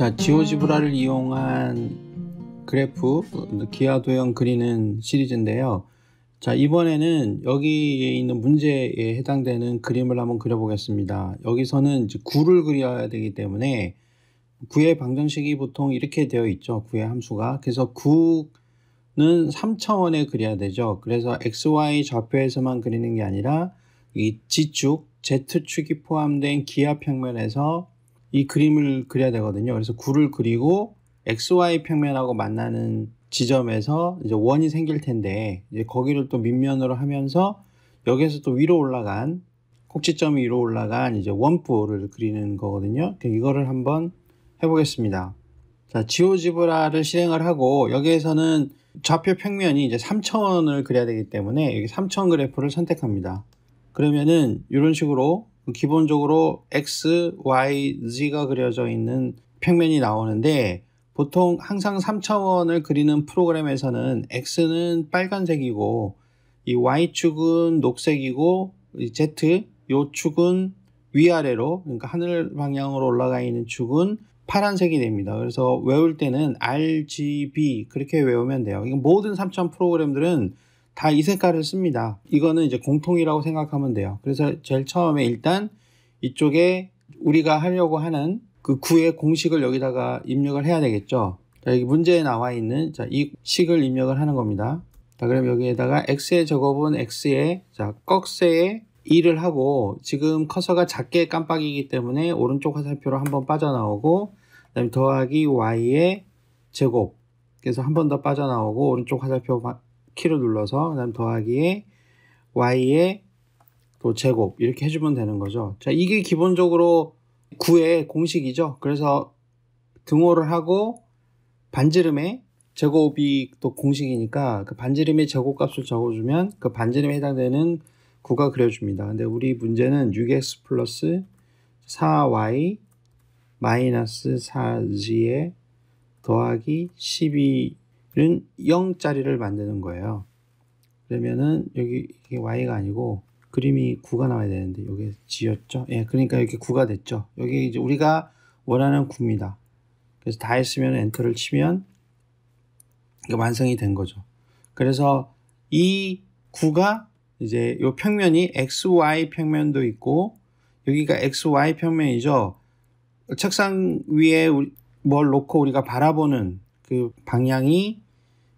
자, 지오지브라를 음. 이용한 그래프, 기하도형 그리는 시리즈인데요. 자, 이번에는 여기에 있는 문제에 해당되는 그림을 한번 그려보겠습니다. 여기서는 이제 구를 그려야 되기 때문에 구의 방정식이 보통 이렇게 되어 있죠. 구의 함수가. 그래서 구는 3차원에 그려야 되죠. 그래서 xy 좌표에서만 그리는 게 아니라 이 지축, z축이 포함된 기하 평면에서 이 그림을 그려야 되거든요. 그래서 구를 그리고 XY 평면하고 만나는 지점에서 이제 원이 생길 텐데 이제 거기를 또 밑면으로 하면서 여기에서 또 위로 올라간 꼭지점 위로 올라간 이제 원뿔을 그리는 거거든요. 이거를 한번 해보겠습니다. 자, 지오지브라를 실행을 하고 여기에서는 좌표 평면이 이제 3 0원을 그려야 되기 때문에 여기 3 0원 그래프를 선택합니다. 그러면은 이런 식으로 기본적으로 x, y, z가 그려져 있는 평면이 나오는데 보통 항상 3차원을 그리는 프로그램에서는 x는 빨간색이고 이 y축은 녹색이고 z 요 축은 위아래로 그러니까 하늘 방향으로 올라가 있는 축은 파란색이 됩니다. 그래서 외울 때는 RGB 그렇게 외우면 돼요. 모든 3차원 프로그램들은 다이 색깔을 씁니다. 이거는 이제 공통이라고 생각하면 돼요. 그래서 제일 처음에 일단 이쪽에 우리가 하려고 하는 그 구의 공식을 여기다가 입력을 해야 되겠죠. 자, 여기 문제에 나와 있는 자, 이 식을 입력을 하는 겁니다. 자, 그럼 여기에다가 x의 제곱은 x의 자, 꺽쇠에 2를 하고 지금 커서가 작게 깜빡이기 때문에 오른쪽 화살표로 한번 빠져나오고 그다음에 더하기 y의 제곱 그래서 한 번 더 빠져나오고 오른쪽 화살표 키를 눌러서 그다음 더하기에 y의 또 그 제곱 이렇게 해주면 되는 거죠. 자 이게 기본적으로 9의 공식이죠. 그래서 등호를 하고 반지름의 제곱이 또 공식이니까 그 반지름의 제곱값을 적어주면 그 반지름에 해당되는 9가 그려줍니다. 근데 우리 문제는 6x 플러스 4y 마이너스 4 z 에 더하기 12 0짜리를 만드는 거예요. 그러면은 여기 이게 y가 아니고 그림이 9가 나와야 되는데 여기 지었죠? 예, 그러니까 이렇게 9가 됐죠. 여기 이제 우리가 원하는 9입니다. 그래서 다 했으면 엔터를 치면 완성이 된 거죠. 그래서 이 9가 이제 이 평면이 xy 평면도 있고 여기가 xy 평면이죠. 책상 위에 뭘 놓고 우리가 바라보는 그 방향이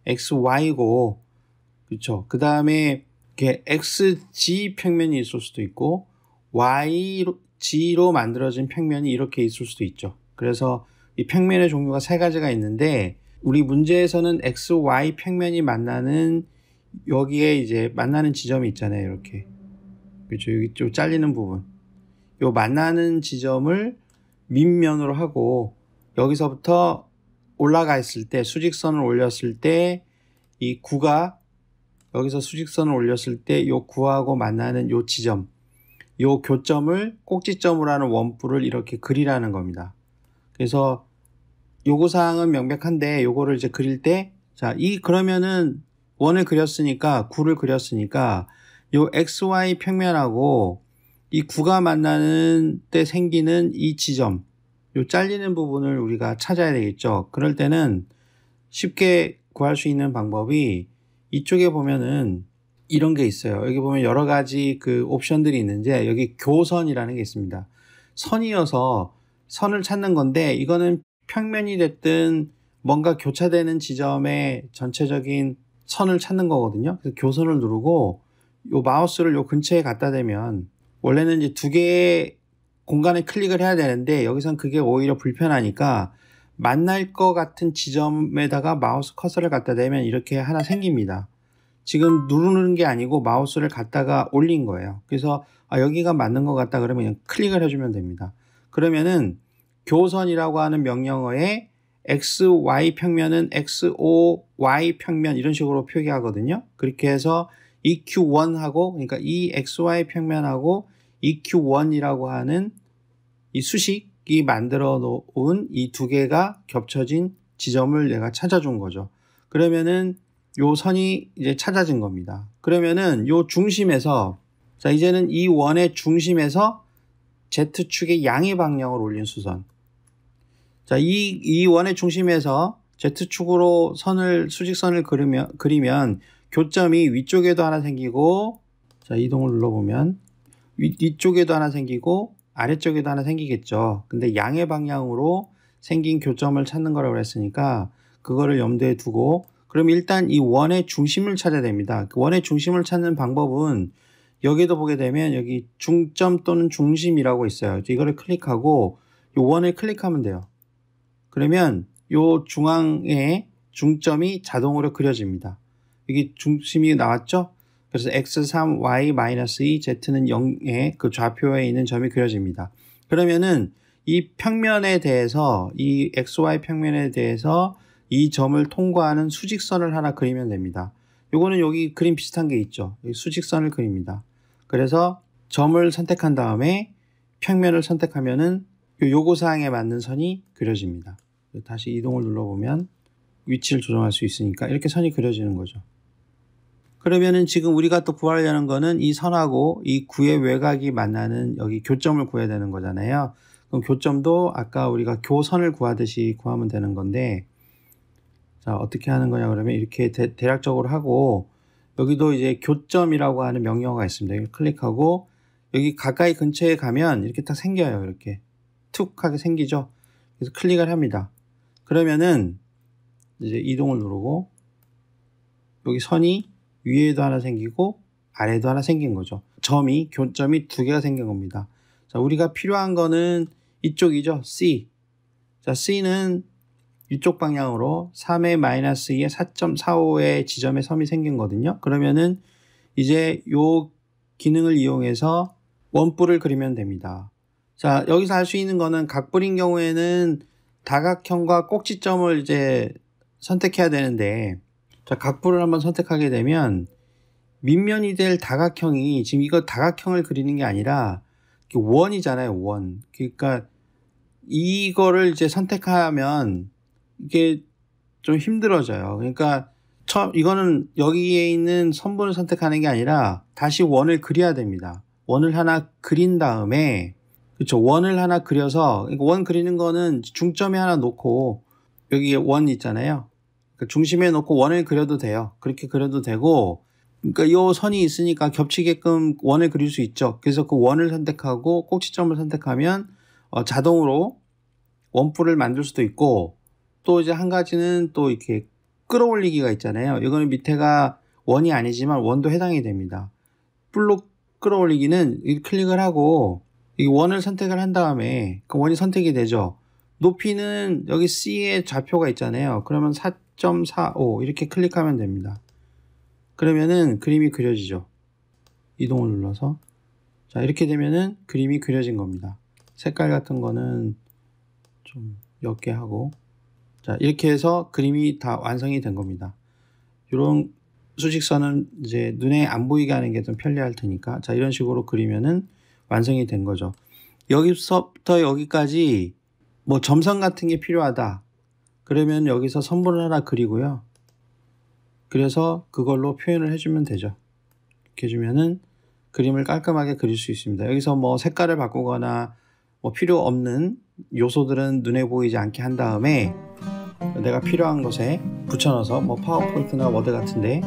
XY고 그렇그 다음에 XG 평면이 있을 수도 있고 YG로 만들어진 평면이 이렇게 있을 수도 있죠. 그래서 이 평면의 종류가 세 가지가 있는데 우리 문제에서는 XY 평면이 만나는 여기에 이제 만나는 지점이 있잖아요. 이렇게 그렇 여기 좀 잘리는 부분. 요 만나는 지점을 밑면으로 하고 여기서부터 올라가 있을 때 수직선을 올렸을 때 이 구가 여기서 수직선을 올렸을 때요 구하고 만나는 요 지점 요 교점을 꼭지점으로 하는 원뿔을 이렇게 그리라는 겁니다. 그래서 요구사항은 명백한데 요거를 이제 그릴 때 자, 이 그러면은 원을 그렸으니까 구를 그렸으니까 요 xy 평면하고 이 구가 만나는 때 생기는 이 지점 요 잘리는 부분을 우리가 찾아야 되겠죠. 그럴 때는 쉽게 구할 수 있는 방법이 이쪽에 보면은 이런 게 있어요. 여기 보면 여러 가지 그 옵션들이 있는데 여기 교선이라는 게 있습니다. 선이어서 선을 찾는 건데 이거는 평면이 됐든 뭔가 교차되는 지점에 전체적인 선을 찾는 거거든요. 그래서 교선을 누르고 요 마우스를 요 근처에 갖다 대면 원래는 이제 두 개의 공간에 클릭을 해야 되는데 여기선 그게 오히려 불편하니까 만날 것 같은 지점에다가 마우스 커서를 갖다 대면 이렇게 하나 생깁니다. 지금 누르는 게 아니고 마우스를 갖다가 올린 거예요. 그래서 아, 여기가 맞는 것 같다 그러면 그냥 클릭을 해주면 됩니다. 그러면은 교선이라고 하는 명령어에 XY 평면은 XOY 평면 이런 식으로 표기하거든요. 그렇게 해서 EQ1하고 그러니까 이 e XY 평면하고 EQ1이라고 하는 이 수식이 만들어 놓은 이 두 개가 겹쳐진 지점을 내가 찾아준 거죠. 그러면은 요 선이 이제 찾아진 겁니다. 그러면은 요 중심에서 자 이제는 이 원의 중심에서 Z축의 양의 방향을 올린 수선 자이 이 원의 중심에서 Z축으로 선을 수직선을 그리면, 그리면 교점이 위쪽에도 하나 생기고 자 이동을 눌러보면 위, 뒤쪽에도 하나 생기고 아래쪽에도 하나 생기겠죠. 근데 양의 방향으로 생긴 교점을 찾는 거라고 했으니까 그거를 염두에 두고 그럼 일단 이 원의 중심을 찾아야 됩니다. 그 원의 중심을 찾는 방법은 여기도 보게 되면 여기 중점 또는 중심이라고 있어요. 이거를 클릭하고 이 원을 클릭하면 돼요. 그러면 이 중앙에 중점이 자동으로 그려집니다. 여기 중심이 나왔죠? 그래서 x3, y-2z는 0에그 좌표에 있는 점이 그려집니다. 그러면은 이 평면에 대해서 이 xy 평면에 대해서 이 점을 통과하는 수직선을 하나 그리면 됩니다. 요거는 여기 그림 비슷한 게 있죠. 수직선을 그립니다. 그래서 점을 선택한 다음에 평면을 선택하면은 요구 사항에 맞는 선이 그려집니다. 다시 이동을 눌러보면 위치를 조정할 수 있으니까 이렇게 선이 그려지는 거죠. 그러면은 지금 우리가 또 구하려는 거는 이 선하고 이 구의 외곽이 만나는 여기 교점을 구해야 되는 거잖아요. 그럼 교점도 아까 우리가 교선을 구하듯이 구하면 되는 건데 자 어떻게 하는 거냐 그러면 이렇게 대, 략적으로 하고 여기도 이제 교점이라고 하는 명령어가 있습니다. 클릭하고 여기 가까이 근처에 가면 이렇게 딱 생겨요. 이렇게 툭하게 생기죠. 그래서 클릭을 합니다. 그러면은 이제 이동을 누르고 여기 선이 위에도 하나 생기고 아래도 하나 생긴 거죠. 점이 교점이 두 개가 생긴 겁니다. 자, 우리가 필요한 거는 이쪽이죠. C. 자, C는 이쪽 방향으로 3의 마이너스 2의 4.45의 지점에 섬이 생긴 거든요. 거 그러면은 이제 요 기능을 이용해서 원뿔을 그리면 됩니다. 자, 여기서 할 수 있는 거는 각뿔인 경우에는 다각형과 꼭지점을 이제 선택해야 되는데 자, 각부를 한번 선택하게 되면 밑면이 될 다각형이 지금 이거 다각형을 그리는 게 아니라 원이잖아요, 원. 그러니까 이거를 이제 선택하면 이게 좀 힘들어져요. 그러니까 처음 이거는 여기에 있는 선분을 선택하는 게 아니라 다시 원을 그려야 됩니다. 원을 하나 그린 다음에 그렇죠. 원을 하나 그려서 그러니까 원 그리는 거는 중점에 하나 놓고 여기에 원 있잖아요. 그러니까 중심에 놓고 원을 그려도 돼요. 그렇게 그려도 되고 그러니까 요 선이 있으니까 겹치게끔 원을 그릴 수 있죠. 그래서 그 원을 선택하고 꼭지점을 선택하면 어, 자동으로 원뿔을 만들 수도 있고 또 이제 한 가지는 또 이렇게 끌어올리기가 있잖아요. 이거는 밑에가 원이 아니지만 원도 해당이 됩니다. 뿔로 끌어올리기는 클릭을 하고 이 원을 선택을 한 다음에 그 원이 선택이 되죠. 높이는 여기 C의 좌표가 있잖아요. 그러면 4 10.45 이렇게 클릭하면 됩니다. 그러면은 그림이 그려지죠. 이동을 눌러서 자 이렇게 되면은 그림이 그려진 겁니다. 색깔 같은 거는 좀 옅게 하고 자 이렇게 해서 그림이 다 완성이 된 겁니다. 이런 수직선은 이제 눈에 안 보이게 하는 게 좀 편리할 테니까 자 이런 식으로 그리면은 완성이 된 거죠. 여기서부터 여기까지 뭐 점선 같은 게 필요하다 그러면 여기서 선물을 하나 그리고요. 그래서 그걸로 표현을 해주면 되죠. 이렇게 해주면은 그림을 깔끔하게 그릴 수 있습니다. 여기서 뭐 색깔을 바꾸거나 뭐 필요 없는 요소들은 눈에 보이지 않게 한 다음에 내가 필요한 것에 붙여넣어서 뭐 파워포인트나 워드 같은데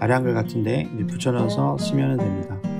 아량글 같은데 붙여넣어서 쓰면 됩니다.